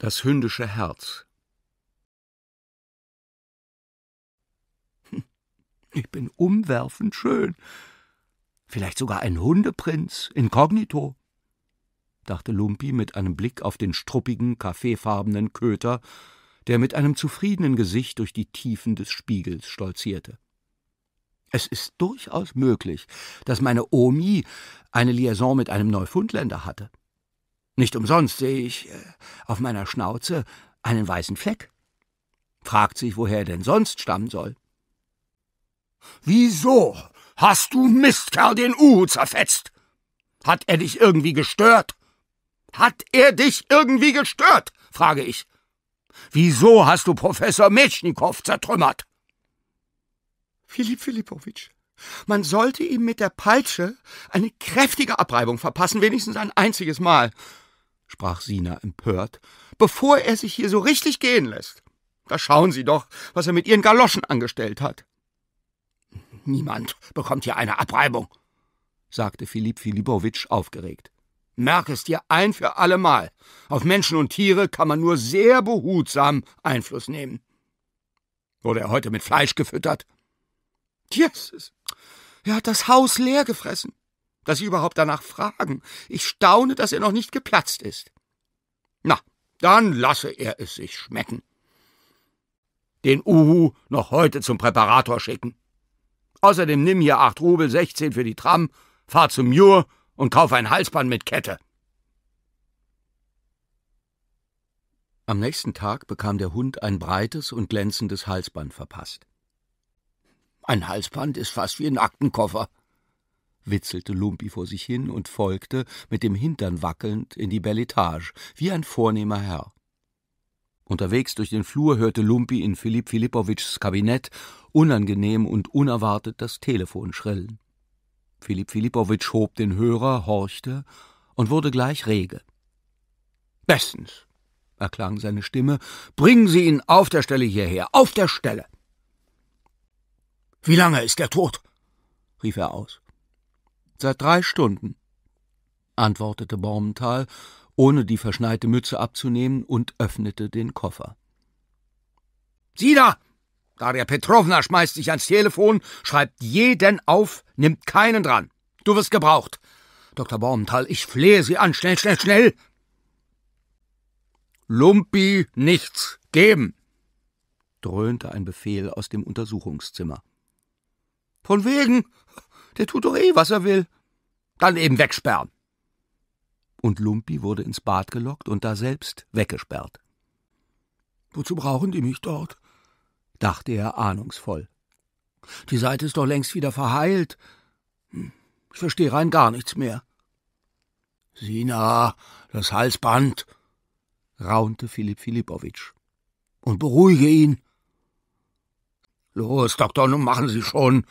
Das hündische Herz. Hm. Ich bin umwerfend schön. Vielleicht sogar ein Hundeprinz, inkognito, dachte Lumpi mit einem Blick auf den struppigen, kaffeefarbenen Köter, der mit einem zufriedenen Gesicht durch die Tiefen des Spiegels stolzierte. Es ist durchaus möglich, dass meine Omi eine Liaison mit einem Neufundländer hatte. Nicht umsonst sehe ich äh, auf meiner Schnauze einen weißen Fleck. Fragt sich, woher er denn sonst stammen soll. Wieso hast du Mistkerl den Uhu zerfetzt? Hat er dich irgendwie gestört? Hat er dich irgendwie gestört? frage ich. Wieso hast du Professor Metschnikow zertrümmert? Philipp Philippowitsch, man sollte ihm mit der Peitsche eine kräftige Abreibung verpassen, wenigstens ein einziges Mal sprach Sina empört, bevor er sich hier so richtig gehen lässt. Da schauen Sie doch, was er mit Ihren Galoschen angestellt hat. Niemand bekommt hier eine Abreibung, sagte Filip Filipowitsch aufgeregt. Merk es dir ein für allemal. Auf Menschen und Tiere kann man nur sehr behutsam Einfluss nehmen. Wurde er heute mit Fleisch gefüttert? Jesus! Er hat das Haus leer gefressen dass Sie überhaupt danach fragen. Ich staune, dass er noch nicht geplatzt ist. Na, dann lasse er es sich schmecken. Den Uhu noch heute zum Präparator schicken. Außerdem nimm hier acht Rubel sechzehn für die Tram, fahr zum Mur und kauf ein Halsband mit Kette. Am nächsten Tag bekam der Hund ein breites und glänzendes Halsband verpasst. Ein Halsband ist fast wie ein Aktenkoffer, witzelte Lumpi vor sich hin und folgte, mit dem Hintern wackelnd, in die Belletage, wie ein vornehmer Herr. Unterwegs durch den Flur hörte Lumpi in Philipp Philippowitschs Kabinett unangenehm und unerwartet das Telefon schrillen. Philipp Philippowitsch hob den Hörer, horchte und wurde gleich rege. Bestens, erklang seine Stimme, bringen Sie ihn auf der Stelle hierher, auf der Stelle. Wie lange ist er tot? rief er aus. Seit drei Stunden, antwortete Bormental, ohne die verschneite Mütze abzunehmen und öffnete den Koffer. Sieh da! Daria Petrovna schmeißt sich ans Telefon, schreibt jeden auf, nimmt keinen dran. Du wirst gebraucht. Dr. Bormenthal, ich flehe Sie an. Schnell, schnell, schnell! Lumpi nichts geben! dröhnte ein Befehl aus dem Untersuchungszimmer. Von wegen! Der tut doch eh, was er will. Dann eben wegsperren. Und Lumpi wurde ins Bad gelockt und daselbst weggesperrt. Wozu brauchen die mich dort? dachte er ahnungsvoll. Die Seite ist doch längst wieder verheilt. Hm, ich verstehe rein gar nichts mehr. Sina, das Halsband, raunte Philipp Philippowitsch. Und beruhige ihn. Los, Doktor, nun machen Sie schon,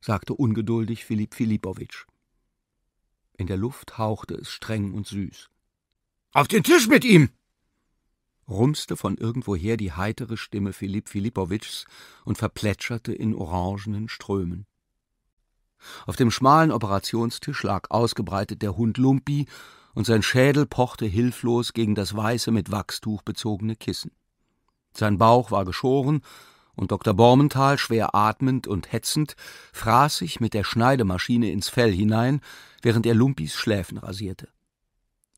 sagte ungeduldig Philipp Philippowitsch. In der Luft hauchte es streng und süß. Auf den Tisch mit ihm! rumste von irgendwoher die heitere Stimme Philipp Philippowitschs und verplätscherte in orangenen Strömen. Auf dem schmalen Operationstisch lag ausgebreitet der Hund Lumpi, und sein Schädel pochte hilflos gegen das weiße mit Wachstuch bezogene Kissen. Sein Bauch war geschoren und Dr. Bormental, schwer atmend und hetzend, fraß sich mit der Schneidemaschine ins Fell hinein, während er Lumpis Schläfen rasierte.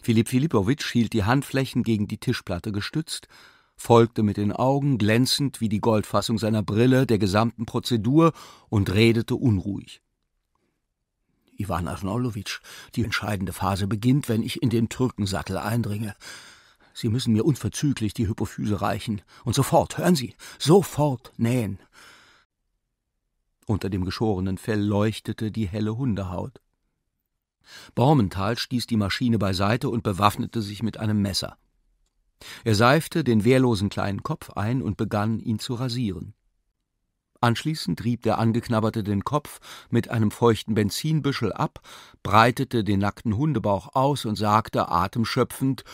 Philipp Philippowitsch hielt die Handflächen gegen die Tischplatte gestützt, folgte mit den Augen, glänzend wie die Goldfassung seiner Brille, der gesamten Prozedur und redete unruhig. Ivan Arnolowitsch, die entscheidende Phase beginnt, wenn ich in den Türkensattel eindringe. Sie müssen mir unverzüglich die Hypophyse reichen. Und sofort, hören Sie, sofort nähen. Unter dem geschorenen Fell leuchtete die helle Hundehaut. Bormenthal stieß die Maschine beiseite und bewaffnete sich mit einem Messer. Er seifte den wehrlosen kleinen Kopf ein und begann, ihn zu rasieren. Anschließend rieb der Angeknabberte den Kopf mit einem feuchten Benzinbüschel ab, breitete den nackten Hundebauch aus und sagte atemschöpfend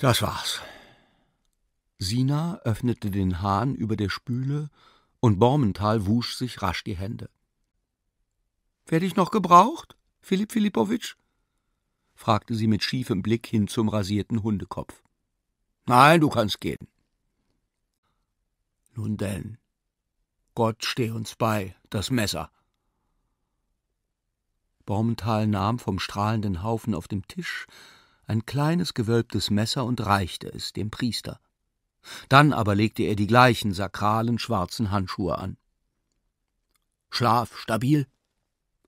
das war's. Sina öffnete den Hahn über der Spüle und Bormental wusch sich rasch die Hände. Werde ich noch gebraucht, Philipp Philippowitsch? fragte sie mit schiefem Blick hin zum rasierten Hundekopf. Nein, du kannst gehen. Nun denn, Gott steh uns bei, das Messer. Bormental nahm vom strahlenden Haufen auf dem Tisch ein kleines gewölbtes Messer und reichte es dem Priester. Dann aber legte er die gleichen sakralen schwarzen Handschuhe an. Schlaf stabil?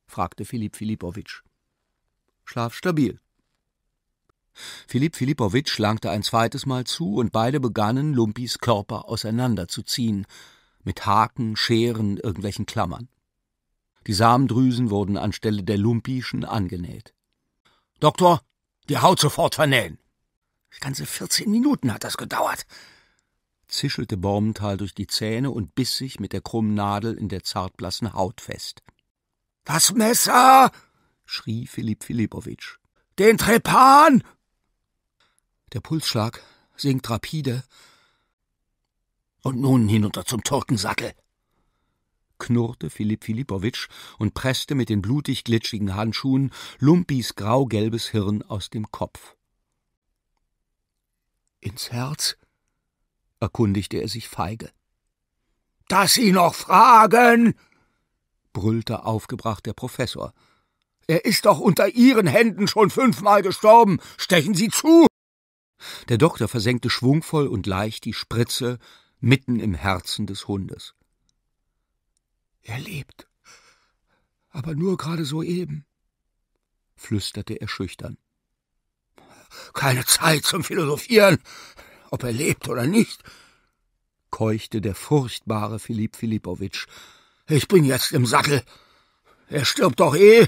fragte Philipp Philippowitsch. Schlaf stabil. Philipp Philippowitsch langte ein zweites Mal zu und beide begannen, Lumpis Körper auseinanderzuziehen, mit Haken, Scheren, irgendwelchen Klammern. Die Samendrüsen wurden anstelle der Lumpischen angenäht. Doktor, die Haut sofort vernähen. Ganze 14 Minuten hat das gedauert. Zischelte Bormental durch die Zähne und biss sich mit der krummen Nadel in der zartblassen Haut fest. Das Messer! schrie Philipp Philippowitsch. Den Trepan! Der Pulsschlag sinkt rapide. Und nun hinunter zum Türkensattel knurrte Philipp Philippowitsch und presste mit den blutig glitschigen Handschuhen Lumpis graugelbes Hirn aus dem Kopf. Ins Herz? erkundigte er sich feige. Dass Sie noch fragen! brüllte aufgebracht der Professor. Er ist doch unter Ihren Händen schon fünfmal gestorben. Stechen Sie zu! Der Doktor versenkte schwungvoll und leicht die Spritze mitten im Herzen des Hundes. Er lebt. Aber nur gerade so eben, flüsterte er schüchtern. Keine Zeit zum Philosophieren, ob er lebt oder nicht, keuchte der furchtbare Philipp Philippowitsch. Ich bin jetzt im Sattel. Er stirbt doch eh.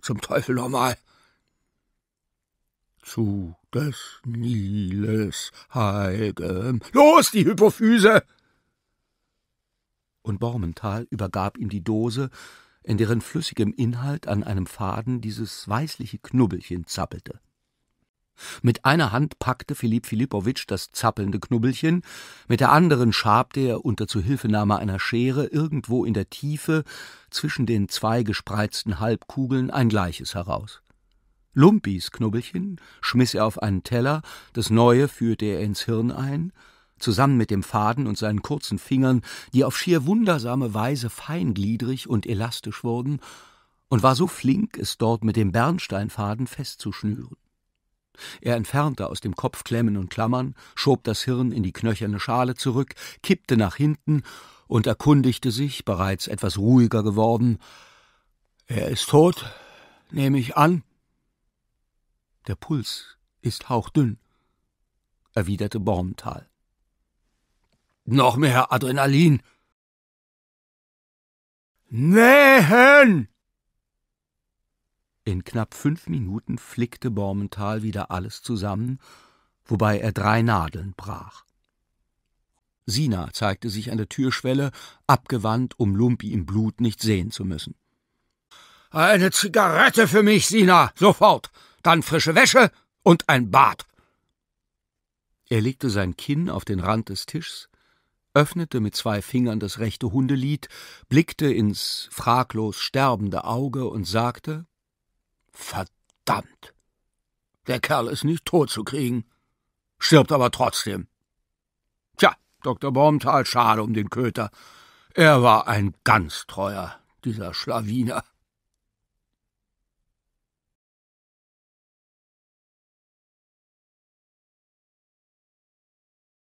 Zum Teufel nochmal. Zu des Niles heilgem. Los, die Hypophyse! und Bormental übergab ihm die Dose, in deren flüssigem Inhalt an einem Faden dieses weißliche Knubbelchen zappelte. Mit einer Hand packte Philipp Philippowitsch das zappelnde Knubbelchen, mit der anderen schabte er unter Zuhilfenahme einer Schere irgendwo in der Tiefe zwischen den zwei gespreizten Halbkugeln ein gleiches heraus. Lumpis Knubbelchen schmiss er auf einen Teller, das neue führte er ins Hirn ein, zusammen mit dem Faden und seinen kurzen Fingern, die auf schier wundersame Weise feingliedrig und elastisch wurden, und war so flink, es dort mit dem Bernsteinfaden festzuschnüren. Er entfernte aus dem Kopf Klemmen und Klammern, schob das Hirn in die knöcherne Schale zurück, kippte nach hinten und erkundigte sich, bereits etwas ruhiger geworden. Er ist tot, nehme ich an. Der Puls ist hauchdünn, erwiderte Borntal. Noch mehr Adrenalin. Nähen! In knapp fünf Minuten flickte Bormental wieder alles zusammen, wobei er drei Nadeln brach. Sina zeigte sich an der Türschwelle, abgewandt, um Lumpi im Blut nicht sehen zu müssen. Eine Zigarette für mich, Sina, sofort, dann frische Wäsche und ein Bad. Er legte sein Kinn auf den Rand des Tisches, öffnete mit zwei Fingern das rechte Hundelied, blickte ins fraglos sterbende Auge und sagte Verdammt. Der Kerl ist nicht tot zu kriegen, stirbt aber trotzdem. Tja, Dr. Baumthal, schade um den Köter. Er war ein ganz treuer, dieser Schlawiner.